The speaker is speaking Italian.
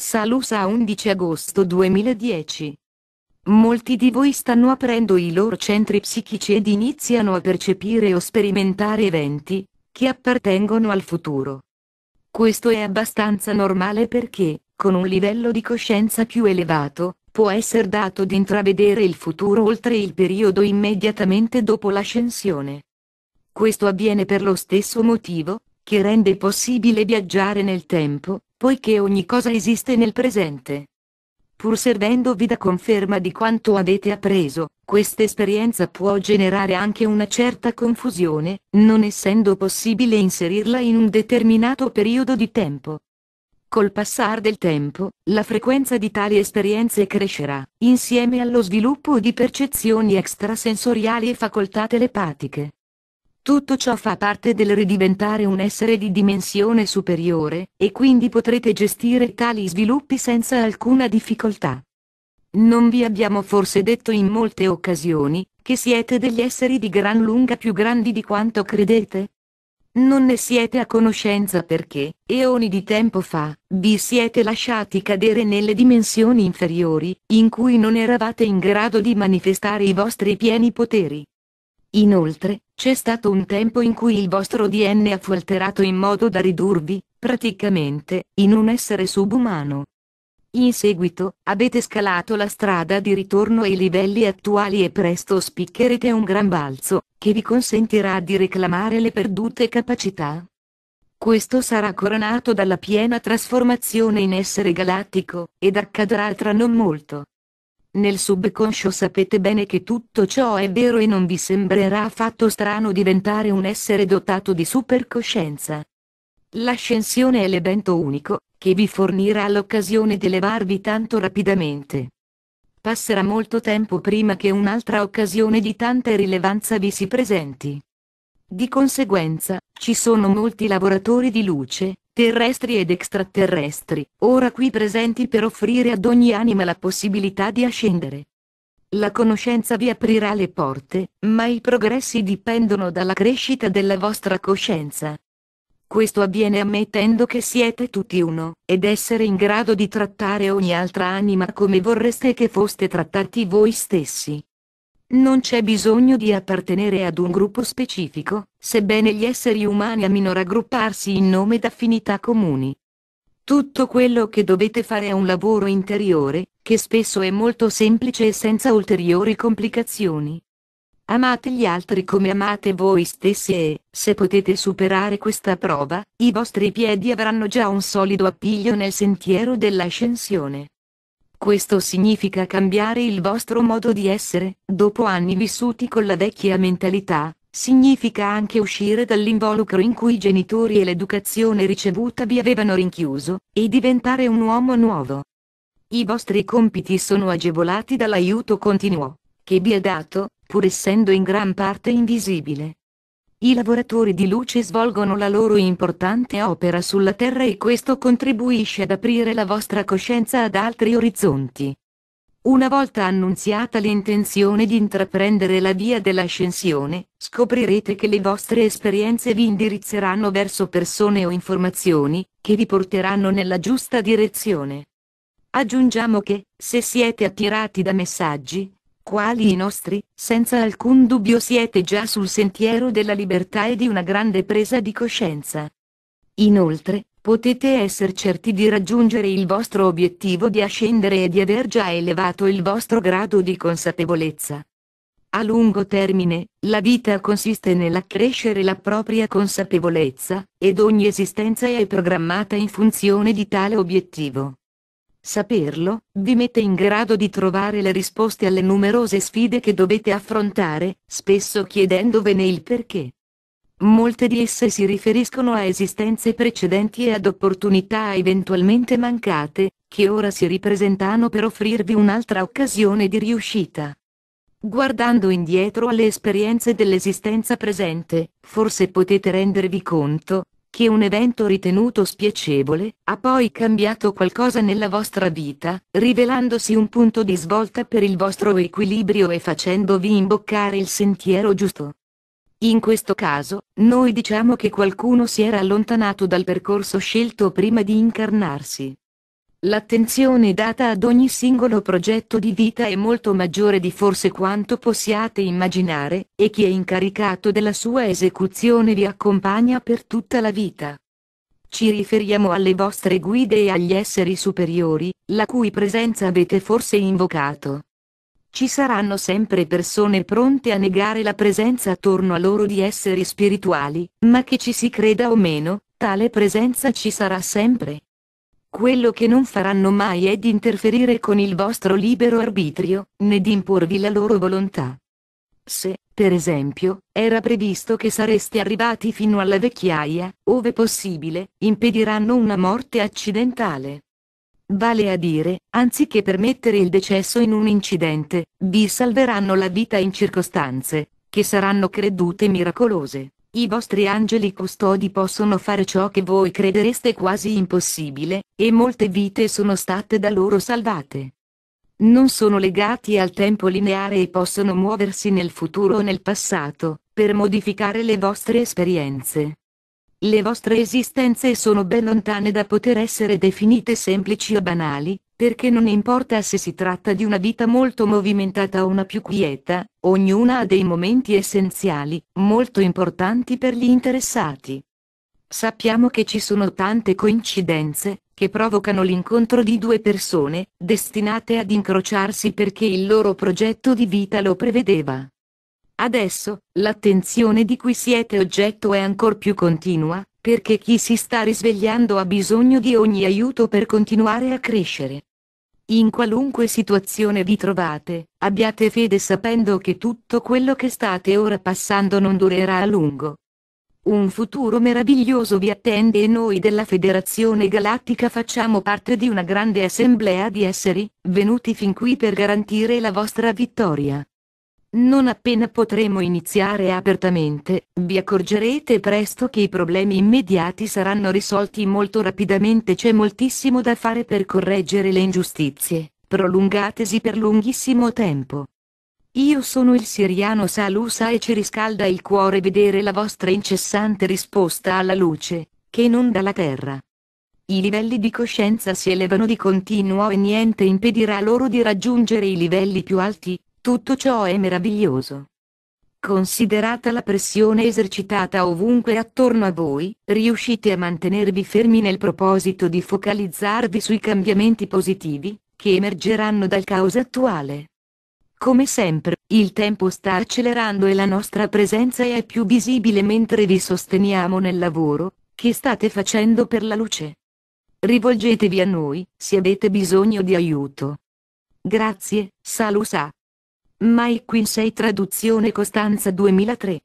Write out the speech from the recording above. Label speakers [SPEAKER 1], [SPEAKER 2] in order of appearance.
[SPEAKER 1] Salusa 11 agosto 2010. Molti di voi stanno aprendo i loro centri psichici ed iniziano a percepire o sperimentare eventi, che appartengono al futuro. Questo è abbastanza normale perché, con un livello di coscienza più elevato, può essere dato di intravedere il futuro oltre il periodo immediatamente dopo l'ascensione. Questo avviene per lo stesso motivo, che rende possibile viaggiare nel tempo, poiché ogni cosa esiste nel presente. Pur servendovi da conferma di quanto avete appreso, questa esperienza può generare anche una certa confusione, non essendo possibile inserirla in un determinato periodo di tempo. Col passare del tempo, la frequenza di tali esperienze crescerà, insieme allo sviluppo di percezioni extrasensoriali e facoltà telepatiche. Tutto ciò fa parte del ridiventare un essere di dimensione superiore, e quindi potrete gestire tali sviluppi senza alcuna difficoltà. Non vi abbiamo forse detto in molte occasioni, che siete degli esseri di gran lunga più grandi di quanto credete? Non ne siete a conoscenza perché, eoni di tempo fa, vi siete lasciati cadere nelle dimensioni inferiori, in cui non eravate in grado di manifestare i vostri pieni poteri. Inoltre, c'è stato un tempo in cui il vostro DNA fu alterato in modo da ridurvi, praticamente, in un essere subumano. In seguito, avete scalato la strada di ritorno ai livelli attuali e presto spiccherete un gran balzo, che vi consentirà di reclamare le perdute capacità. Questo sarà coronato dalla piena trasformazione in essere galattico, ed accadrà tra non molto. Nel subconscio sapete bene che tutto ciò è vero e non vi sembrerà affatto strano diventare un essere dotato di supercoscienza. L'ascensione è l'evento unico, che vi fornirà l'occasione di elevarvi tanto rapidamente. Passerà molto tempo prima che un'altra occasione di tanta rilevanza vi si presenti. Di conseguenza, ci sono molti lavoratori di luce, terrestri ed extraterrestri, ora qui presenti per offrire ad ogni anima la possibilità di ascendere. La conoscenza vi aprirà le porte, ma i progressi dipendono dalla crescita della vostra coscienza. Questo avviene ammettendo che siete tutti uno, ed essere in grado di trattare ogni altra anima come vorreste che foste trattati voi stessi. Non c'è bisogno di appartenere ad un gruppo specifico, sebbene gli esseri umani amino raggrupparsi in nome d'affinità comuni. Tutto quello che dovete fare è un lavoro interiore, che spesso è molto semplice e senza ulteriori complicazioni. Amate gli altri come amate voi stessi e, se potete superare questa prova, i vostri piedi avranno già un solido appiglio nel sentiero dell'ascensione. Questo significa cambiare il vostro modo di essere, dopo anni vissuti con la vecchia mentalità, significa anche uscire dall'involucro in cui i genitori e l'educazione ricevuta vi avevano rinchiuso, e diventare un uomo nuovo. I vostri compiti sono agevolati dall'aiuto continuo, che vi è dato, pur essendo in gran parte invisibile. I lavoratori di luce svolgono la loro importante opera sulla Terra e questo contribuisce ad aprire la vostra coscienza ad altri orizzonti. Una volta annunziata l'intenzione di intraprendere la via dell'ascensione, scoprirete che le vostre esperienze vi indirizzeranno verso persone o informazioni, che vi porteranno nella giusta direzione. Aggiungiamo che, se siete attirati da messaggi, quali i nostri, senza alcun dubbio siete già sul sentiero della libertà e di una grande presa di coscienza. Inoltre, potete essere certi di raggiungere il vostro obiettivo di ascendere e di aver già elevato il vostro grado di consapevolezza. A lungo termine, la vita consiste nell'accrescere la propria consapevolezza, ed ogni esistenza è programmata in funzione di tale obiettivo. Saperlo, vi mette in grado di trovare le risposte alle numerose sfide che dovete affrontare, spesso chiedendovene il perché. Molte di esse si riferiscono a esistenze precedenti e ad opportunità eventualmente mancate, che ora si ripresentano per offrirvi un'altra occasione di riuscita. Guardando indietro alle esperienze dell'esistenza presente, forse potete rendervi conto, che un evento ritenuto spiacevole, ha poi cambiato qualcosa nella vostra vita, rivelandosi un punto di svolta per il vostro equilibrio e facendovi imboccare il sentiero giusto. In questo caso, noi diciamo che qualcuno si era allontanato dal percorso scelto prima di incarnarsi. L'attenzione data ad ogni singolo progetto di vita è molto maggiore di forse quanto possiate immaginare, e chi è incaricato della sua esecuzione vi accompagna per tutta la vita. Ci riferiamo alle vostre guide e agli esseri superiori, la cui presenza avete forse invocato. Ci saranno sempre persone pronte a negare la presenza attorno a loro di esseri spirituali, ma che ci si creda o meno, tale presenza ci sarà sempre. Quello che non faranno mai è di interferire con il vostro libero arbitrio, né di imporvi la loro volontà. Se, per esempio, era previsto che sareste arrivati fino alla vecchiaia, ove possibile, impediranno una morte accidentale. Vale a dire, anziché permettere il decesso in un incidente, vi salveranno la vita in circostanze, che saranno credute miracolose. I vostri angeli custodi possono fare ciò che voi credereste quasi impossibile, e molte vite sono state da loro salvate. Non sono legati al tempo lineare e possono muoversi nel futuro o nel passato, per modificare le vostre esperienze. Le vostre esistenze sono ben lontane da poter essere definite semplici o banali, perché non importa se si tratta di una vita molto movimentata o una più quieta, ognuna ha dei momenti essenziali, molto importanti per gli interessati. Sappiamo che ci sono tante coincidenze, che provocano l'incontro di due persone, destinate ad incrociarsi perché il loro progetto di vita lo prevedeva. Adesso, l'attenzione di cui siete oggetto è ancor più continua, perché chi si sta risvegliando ha bisogno di ogni aiuto per continuare a crescere. In qualunque situazione vi trovate, abbiate fede sapendo che tutto quello che state ora passando non durerà a lungo. Un futuro meraviglioso vi attende e noi della Federazione Galattica facciamo parte di una grande assemblea di esseri, venuti fin qui per garantire la vostra vittoria. Non appena potremo iniziare apertamente, vi accorgerete presto che i problemi immediati saranno risolti molto rapidamente. C'è moltissimo da fare per correggere le ingiustizie, prolungatesi per lunghissimo tempo. Io sono il siriano Salusa e ci riscalda il cuore vedere la vostra incessante risposta alla luce, che inonda la terra. I livelli di coscienza si elevano di continuo e niente impedirà loro di raggiungere i livelli più alti, tutto ciò è meraviglioso. Considerata la pressione esercitata ovunque attorno a voi, riuscite a mantenervi fermi nel proposito di focalizzarvi sui cambiamenti positivi, che emergeranno dal caos attuale. Come sempre, il tempo sta accelerando e la nostra presenza è più visibile mentre vi sosteniamo nel lavoro, che state facendo per la luce. Rivolgetevi a noi, se avete bisogno di aiuto. Grazie, Salusa. Mike Quincy traduzione Costanza 2003